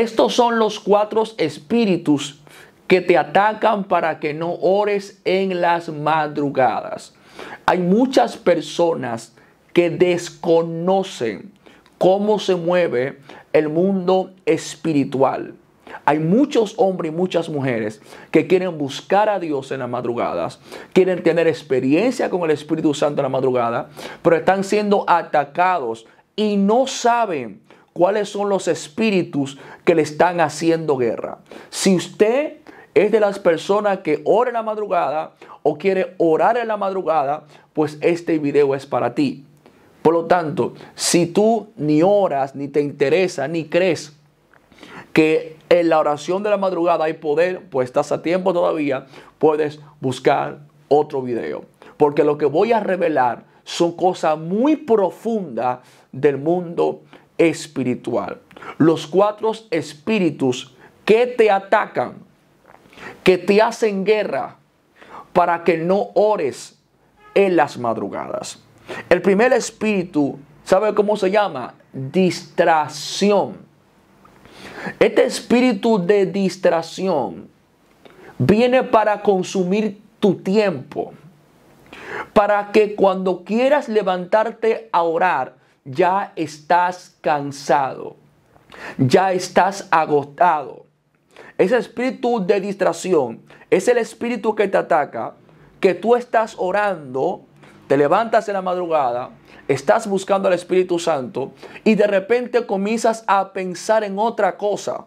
Estos son los cuatro espíritus que te atacan para que no ores en las madrugadas. Hay muchas personas que desconocen cómo se mueve el mundo espiritual. Hay muchos hombres y muchas mujeres que quieren buscar a Dios en las madrugadas, quieren tener experiencia con el Espíritu Santo en la madrugada, pero están siendo atacados y no saben cuáles son los espíritus que le están haciendo guerra. Si usted es de las personas que ora en la madrugada o quiere orar en la madrugada, pues este video es para ti. Por lo tanto, si tú ni oras, ni te interesa, ni crees que en la oración de la madrugada hay poder, pues estás a tiempo todavía, puedes buscar otro video. Porque lo que voy a revelar son cosas muy profundas del mundo espiritual. Los cuatro espíritus que te atacan, que te hacen guerra para que no ores en las madrugadas. El primer espíritu, ¿sabe cómo se llama? Distracción. Este espíritu de distracción viene para consumir tu tiempo. Para que cuando quieras levantarte a orar, ya estás cansado, ya estás agotado. Ese espíritu de distracción es el espíritu que te ataca, que tú estás orando, te levantas en la madrugada, estás buscando al Espíritu Santo y de repente comienzas a pensar en otra cosa.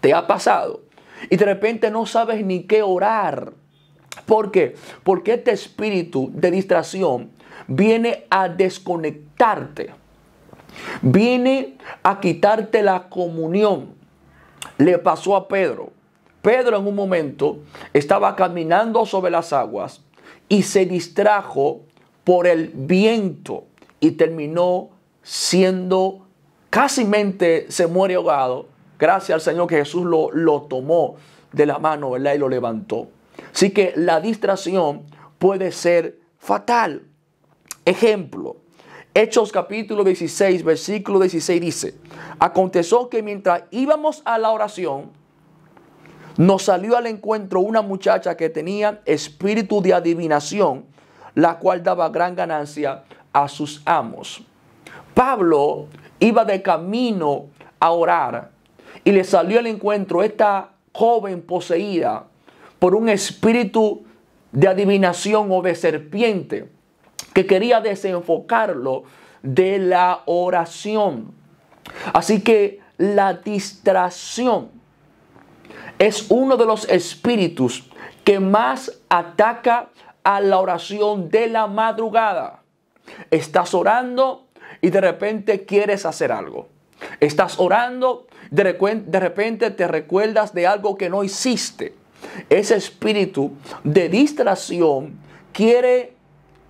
Te ha pasado. Y de repente no sabes ni qué orar. ¿Por qué? Porque este espíritu de distracción viene a desconectar Viene a quitarte la comunión. Le pasó a Pedro. Pedro en un momento estaba caminando sobre las aguas y se distrajo por el viento y terminó siendo casi se muere ahogado. Gracias al Señor que Jesús lo, lo tomó de la mano y lo levantó. Así que la distracción puede ser fatal. Ejemplo, Hechos capítulo 16, versículo 16 dice, aconteció que mientras íbamos a la oración, nos salió al encuentro una muchacha que tenía espíritu de adivinación, la cual daba gran ganancia a sus amos. Pablo iba de camino a orar y le salió al encuentro esta joven poseída por un espíritu de adivinación o de serpiente que quería desenfocarlo de la oración. Así que la distracción es uno de los espíritus que más ataca a la oración de la madrugada. Estás orando y de repente quieres hacer algo. Estás orando, de, de repente te recuerdas de algo que no hiciste. Ese espíritu de distracción quiere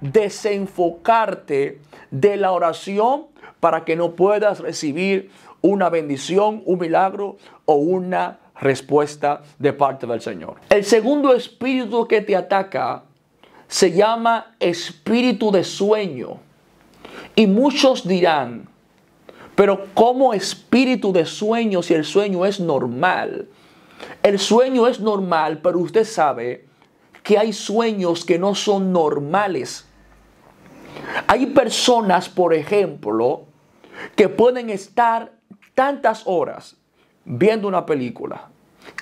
desenfocarte de la oración para que no puedas recibir una bendición, un milagro o una respuesta de parte del Señor. El segundo espíritu que te ataca se llama espíritu de sueño. Y muchos dirán, pero ¿cómo espíritu de sueño si el sueño es normal? El sueño es normal, pero usted sabe que hay sueños que no son normales. Hay personas, por ejemplo, que pueden estar tantas horas viendo una película,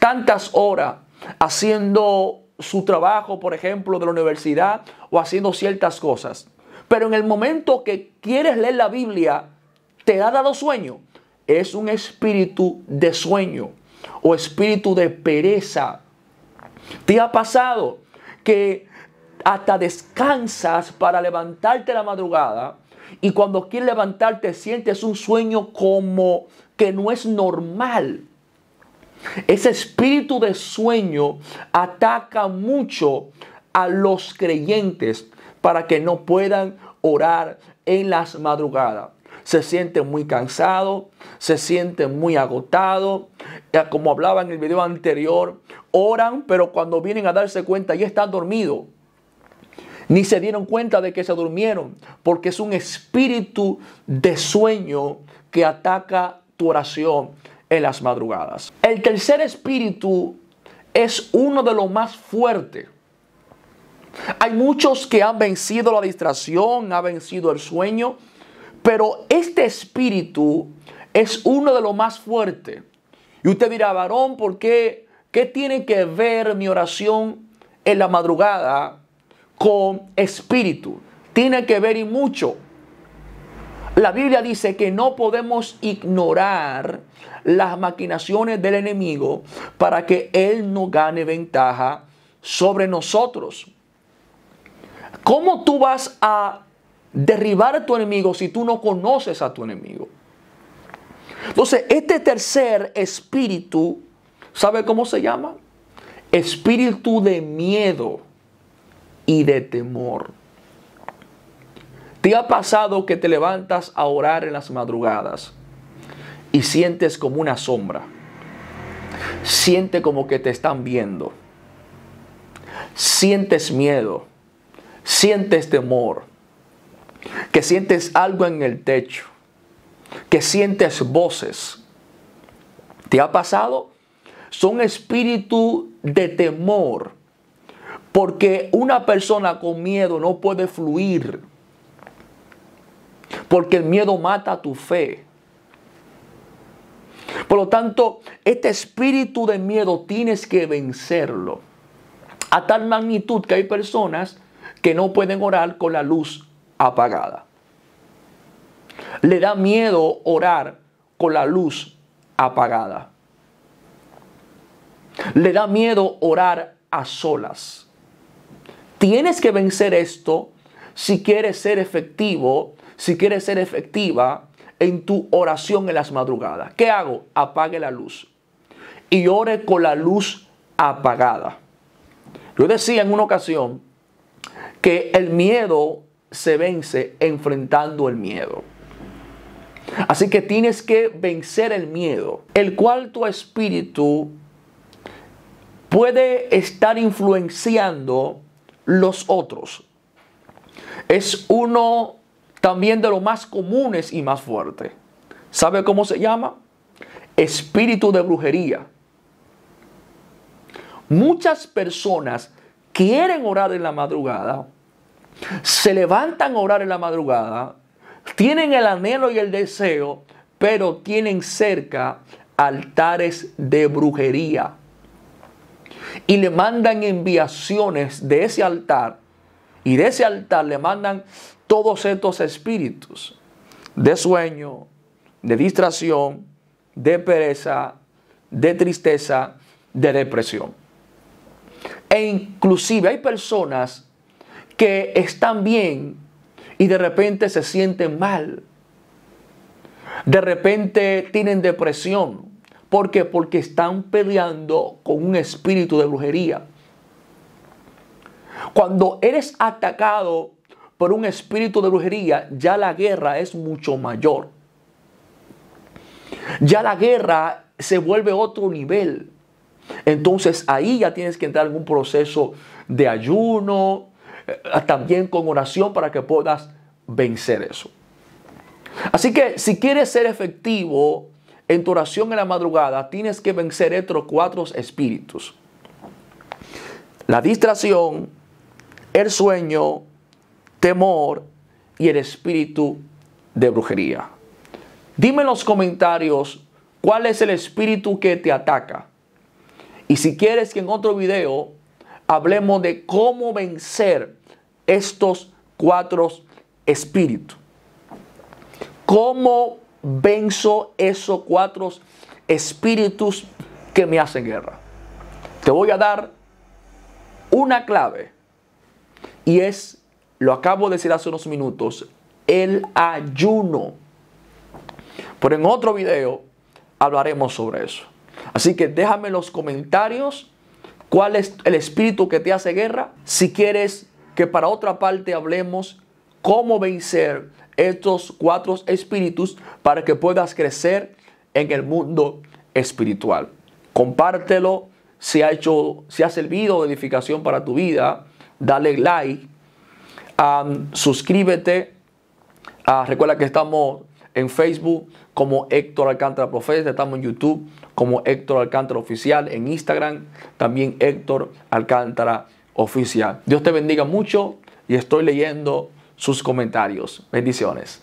tantas horas haciendo su trabajo, por ejemplo, de la universidad o haciendo ciertas cosas. Pero en el momento que quieres leer la Biblia, te ha dado sueño. Es un espíritu de sueño o espíritu de pereza. ¿Te ha pasado? que hasta descansas para levantarte la madrugada y cuando quieres levantarte sientes un sueño como que no es normal. Ese espíritu de sueño ataca mucho a los creyentes para que no puedan orar en las madrugadas se siente muy cansado, se siente muy agotado. Como hablaba en el video anterior, oran, pero cuando vienen a darse cuenta ya están dormidos. Ni se dieron cuenta de que se durmieron, porque es un espíritu de sueño que ataca tu oración en las madrugadas. El tercer espíritu es uno de los más fuertes. Hay muchos que han vencido la distracción, han vencido el sueño, pero este espíritu es uno de los más fuertes. Y usted dirá, varón, ¿por qué? ¿Qué tiene que ver mi oración en la madrugada con espíritu? Tiene que ver y mucho. La Biblia dice que no podemos ignorar las maquinaciones del enemigo para que él no gane ventaja sobre nosotros. ¿Cómo tú vas a derribar a tu enemigo si tú no conoces a tu enemigo. Entonces, este tercer espíritu, ¿sabe cómo se llama? Espíritu de miedo y de temor. ¿Te ha pasado que te levantas a orar en las madrugadas y sientes como una sombra? Siente como que te están viendo. Sientes miedo. Sientes temor que sientes algo en el techo, que sientes voces. ¿Te ha pasado? Son espíritu de temor, porque una persona con miedo no puede fluir, porque el miedo mata tu fe. Por lo tanto, este espíritu de miedo tienes que vencerlo. A tal magnitud que hay personas que no pueden orar con la luz apagada. Le da miedo orar con la luz apagada. Le da miedo orar a solas. Tienes que vencer esto si quieres ser efectivo, si quieres ser efectiva en tu oración en las madrugadas. ¿Qué hago? Apague la luz y ore con la luz apagada. Yo decía en una ocasión que el miedo se vence enfrentando el miedo. Así que tienes que vencer el miedo, el cual tu espíritu puede estar influenciando los otros. Es uno también de los más comunes y más fuertes. ¿Sabe cómo se llama? Espíritu de brujería. Muchas personas quieren orar en la madrugada, se levantan a orar en la madrugada, tienen el anhelo y el deseo, pero tienen cerca altares de brujería. Y le mandan enviaciones de ese altar. Y de ese altar le mandan todos estos espíritus de sueño, de distracción, de pereza, de tristeza, de depresión. E inclusive hay personas que están bien y de repente se sienten mal. De repente tienen depresión. ¿Por qué? Porque están peleando con un espíritu de brujería. Cuando eres atacado por un espíritu de brujería, ya la guerra es mucho mayor. Ya la guerra se vuelve otro nivel. Entonces ahí ya tienes que entrar en un proceso de ayuno, eh, también con oración para que puedas vencer eso. Así que si quieres ser efectivo en tu oración en la madrugada, tienes que vencer estos cuatro espíritus. La distracción, el sueño, temor y el espíritu de brujería. Dime en los comentarios cuál es el espíritu que te ataca. Y si quieres que en otro video hablemos de cómo vencer estos cuatro espíritus. ¿Cómo venzo esos cuatro espíritus que me hacen guerra? Te voy a dar una clave y es, lo acabo de decir hace unos minutos, el ayuno. Pero en otro video hablaremos sobre eso. Así que déjame en los comentarios ¿Cuál es el espíritu que te hace guerra? Si quieres que para otra parte hablemos cómo vencer estos cuatro espíritus para que puedas crecer en el mundo espiritual. Compártelo si ha, hecho, si ha servido de edificación para tu vida. Dale like, suscríbete. Ah, recuerda que estamos en Facebook, como Héctor Alcántara Profeta, estamos en YouTube como Héctor Alcántara Oficial, en Instagram también Héctor Alcántara Oficial. Dios te bendiga mucho y estoy leyendo sus comentarios. Bendiciones.